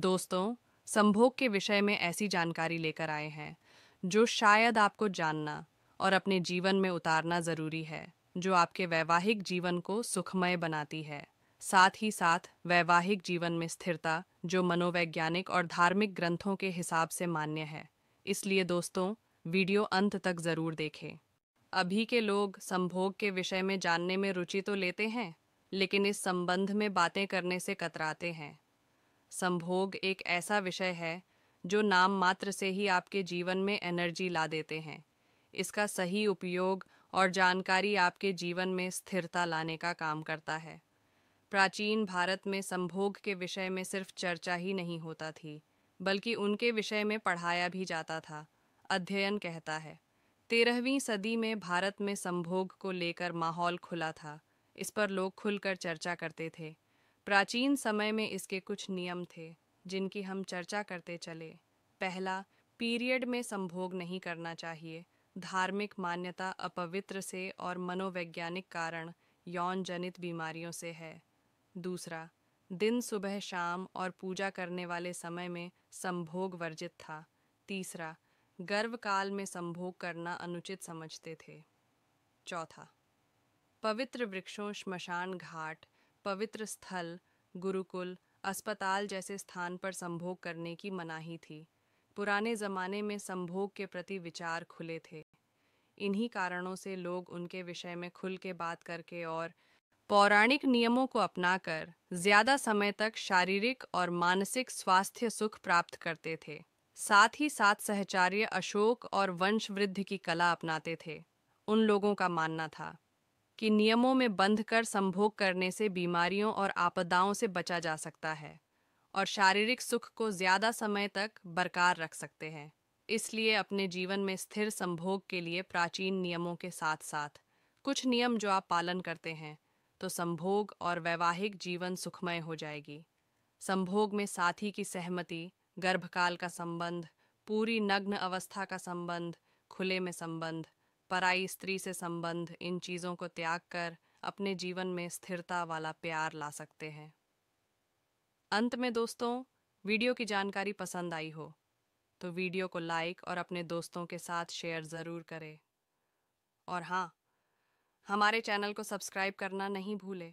दोस्तों संभोग के विषय में ऐसी जानकारी लेकर आए हैं जो शायद आपको जानना और अपने जीवन में उतारना ज़रूरी है जो आपके वैवाहिक जीवन को सुखमय बनाती है साथ ही साथ वैवाहिक जीवन में स्थिरता जो मनोवैज्ञानिक और धार्मिक ग्रंथों के हिसाब से मान्य है इसलिए दोस्तों वीडियो अंत तक ज़रूर देखें अभी के लोग संभोग के विषय में जानने में रुचि तो लेते हैं लेकिन इस संबंध में बातें करने से कतराते हैं संभोग एक ऐसा विषय है जो नाम मात्र से ही आपके जीवन में एनर्जी ला देते हैं इसका सही उपयोग और जानकारी आपके जीवन में स्थिरता लाने का काम करता है प्राचीन भारत में संभोग के विषय में सिर्फ चर्चा ही नहीं होता थी बल्कि उनके विषय में पढ़ाया भी जाता था अध्ययन कहता है तेरहवीं सदी में भारत में संभोग को लेकर माहौल खुला था इस पर लोग खुलकर चर्चा करते थे प्राचीन समय में इसके कुछ नियम थे जिनकी हम चर्चा करते चले पहला पीरियड में संभोग नहीं करना चाहिए धार्मिक मान्यता अपवित्र से और मनोवैज्ञानिक कारण यौन जनित बीमारियों से है दूसरा दिन सुबह शाम और पूजा करने वाले समय में संभोग वर्जित था तीसरा गर्भकाल में संभोग करना अनुचित समझते थे चौथा पवित्र वृक्षों श्मशान घाट पवित्र स्थल गुरुकुल अस्पताल जैसे स्थान पर संभोग करने की मनाही थी पुराने ज़माने में संभोग के प्रति विचार खुले थे इन्हीं कारणों से लोग उनके विषय में खुल के बात करके और पौराणिक नियमों को अपनाकर ज़्यादा समय तक शारीरिक और मानसिक स्वास्थ्य सुख प्राप्त करते थे साथ ही साथ सहचार्य अशोक और वंशवृद्धि की कला अपनाते थे उन लोगों का मानना था कि नियमों में बंध कर संभोग करने से बीमारियों और आपदाओं से बचा जा सकता है और शारीरिक सुख को ज़्यादा समय तक बरकरार रख सकते हैं इसलिए अपने जीवन में स्थिर संभोग के लिए प्राचीन नियमों के साथ साथ कुछ नियम जो आप पालन करते हैं तो संभोग और वैवाहिक जीवन सुखमय हो जाएगी संभोग में साथी की सहमति गर्भकाल का संबंध पूरी नग्न अवस्था का संबंध खुले में संबंध पराई स्त्री से संबंध इन चीज़ों को त्याग कर अपने जीवन में स्थिरता वाला प्यार ला सकते हैं अंत में दोस्तों वीडियो की जानकारी पसंद आई हो तो वीडियो को लाइक और अपने दोस्तों के साथ शेयर ज़रूर करें और हाँ हमारे चैनल को सब्सक्राइब करना नहीं भूलें